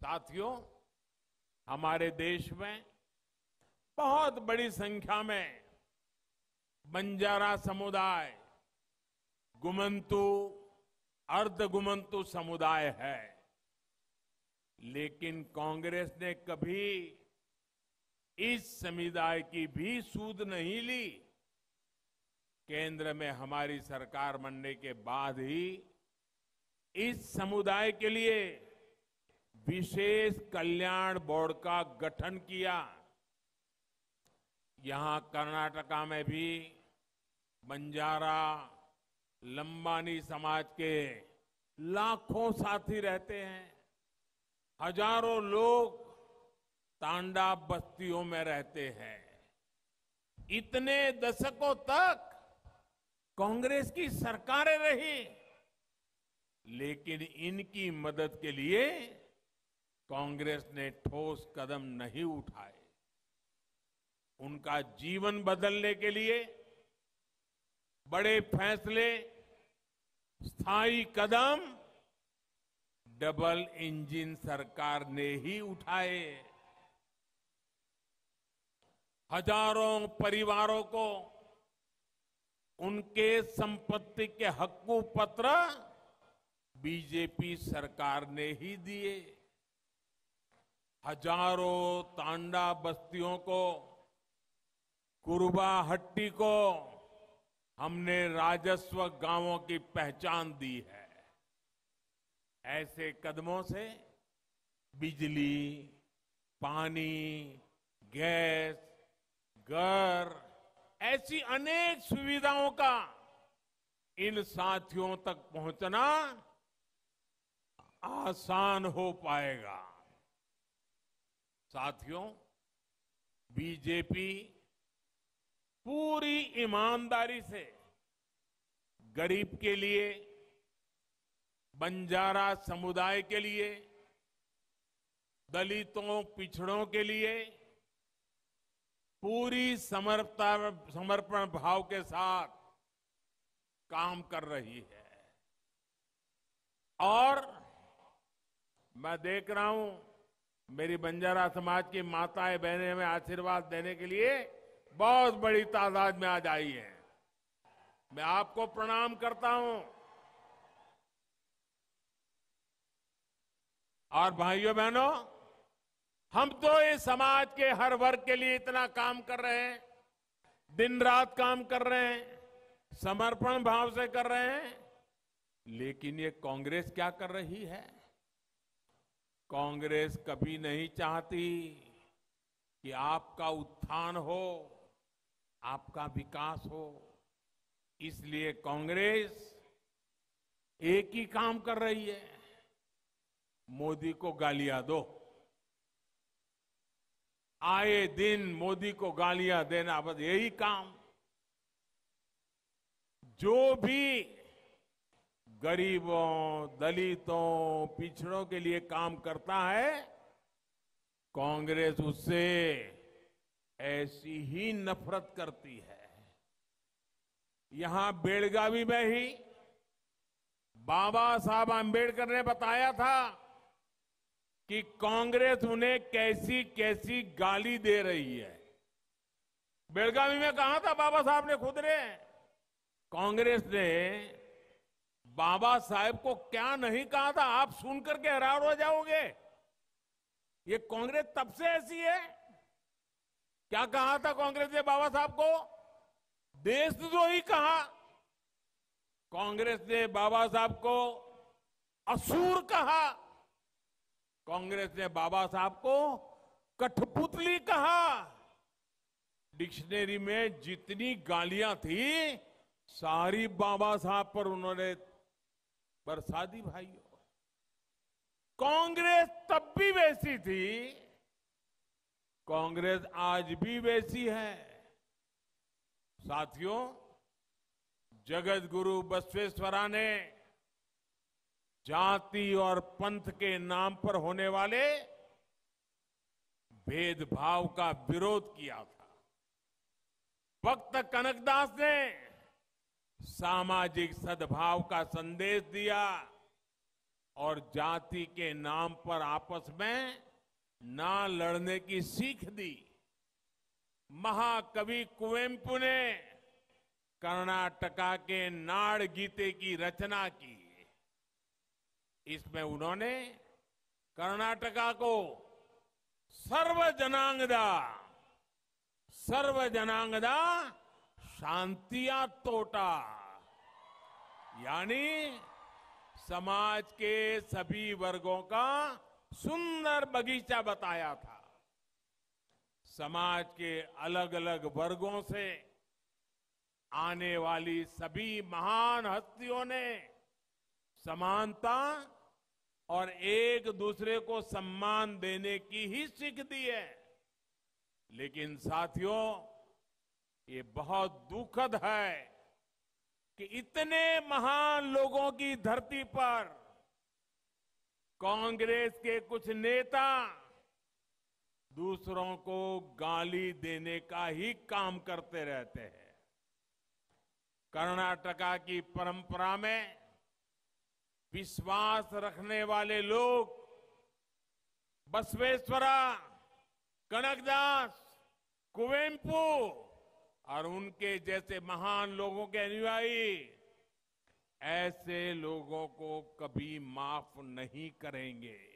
साथियों हमारे देश में बहुत बड़ी संख्या में बंजारा समुदाय गुमंतु अर्धगुमंतु समुदाय है लेकिन कांग्रेस ने कभी इस समुदाय की भी सूद नहीं ली केंद्र में हमारी सरकार बनने के बाद ही इस समुदाय के लिए विशेष कल्याण बोर्ड का गठन किया यहां कर्नाटका में भी बंजारा लंबानी समाज के लाखों साथी रहते हैं हजारों लोग तांडा बस्तियों में रहते हैं इतने दशकों तक कांग्रेस की सरकारें रही लेकिन इनकी मदद के लिए कांग्रेस ने ठोस कदम नहीं उठाए उनका जीवन बदलने के लिए बड़े फैसले स्थायी कदम डबल इंजन सरकार ने ही उठाए हजारों परिवारों को उनके संपत्ति के हक्कू पत्र बीजेपी सरकार ने ही दिए हजारों तांडा बस्तियों को कुरबा हट्टी को हमने राजस्व गांवों की पहचान दी है ऐसे कदमों से बिजली पानी गैस घर ऐसी अनेक सुविधाओं का इन साथियों तक पहुंचना आसान हो पाएगा साथियों बीजेपी पूरी ईमानदारी से गरीब के लिए बंजारा समुदाय के लिए दलितों पिछड़ों के लिए पूरी समर्पता समर्पण भाव के साथ काम कर रही है और मैं देख रहा हूं मेरी बंजारा समाज की माताएं बहनें हमें आशीर्वाद देने के लिए बहुत बड़ी तादाद में आज आई है मैं आपको प्रणाम करता हूं और भाइयों बहनों हम तो इस समाज के हर वर्ग के लिए इतना काम कर रहे हैं दिन रात काम कर रहे हैं समर्पण भाव से कर रहे हैं लेकिन ये कांग्रेस क्या कर रही है कांग्रेस कभी नहीं चाहती कि आपका उत्थान हो आपका विकास हो इसलिए कांग्रेस एक ही काम कर रही है मोदी को गालियां दो आए दिन मोदी को गालियां देना बस यही काम जो भी गरीबों दलितों पिछड़ों के लिए काम करता है कांग्रेस उससे ऐसी ही नफरत करती है यहां बेड़गावी में ही बाबा साहब आंबेडकर ने बताया था कि कांग्रेस उन्हें कैसी कैसी गाली दे रही है बेलगावी में कहा था बाबा साहब ने खुद ने कांग्रेस ने बाबा साहेब को क्या नहीं कहा था आप सुनकर के हैरान हो जाओगे ये कांग्रेस तब से ऐसी है क्या कहा था कांग्रेस ने बाबा साहब को तो ही कहा कांग्रेस ने बाबा साहब को असूर कहा कांग्रेस ने बाबा साहब को कठपुतली कहा डिक्शनरी में जितनी गालियां थी सारी बाबा साहब पर उन्होंने बरसादी भाइयों कांग्रेस तब भी वैसी थी कांग्रेस आज भी वैसी है साथियों जगत गुरु बसवेश्वरा ने जाति और पंथ के नाम पर होने वाले भेदभाव का विरोध किया था भक्त कनकदास ने सामाजिक सद्भाव का संदेश दिया और जाति के नाम पर आपस में ना लड़ने की सीख दी महाकवि कुवेम्पु ने कर्नाटका के नाड़ गीते की रचना की इसमें उन्होंने कर्नाटका को सर्वजनांगदा सर्वजनांगदा शांतिया तोटा यानी समाज के सभी वर्गों का सुंदर बगीचा बताया था समाज के अलग अलग वर्गों से आने वाली सभी महान हस्तियों ने समानता और एक दूसरे को सम्मान देने की ही सीख दी है लेकिन साथियों ये बहुत दुखद है कि इतने महान लोगों की धरती पर कांग्रेस के कुछ नेता दूसरों को गाली देने का ही काम करते रहते हैं कर्नाटका की परंपरा में विश्वास रखने वाले लोग बसवेश्वरा कनकदास कुवेम्पू और उनके जैसे महान लोगों के अनुयायी ऐसे लोगों को कभी माफ नहीं करेंगे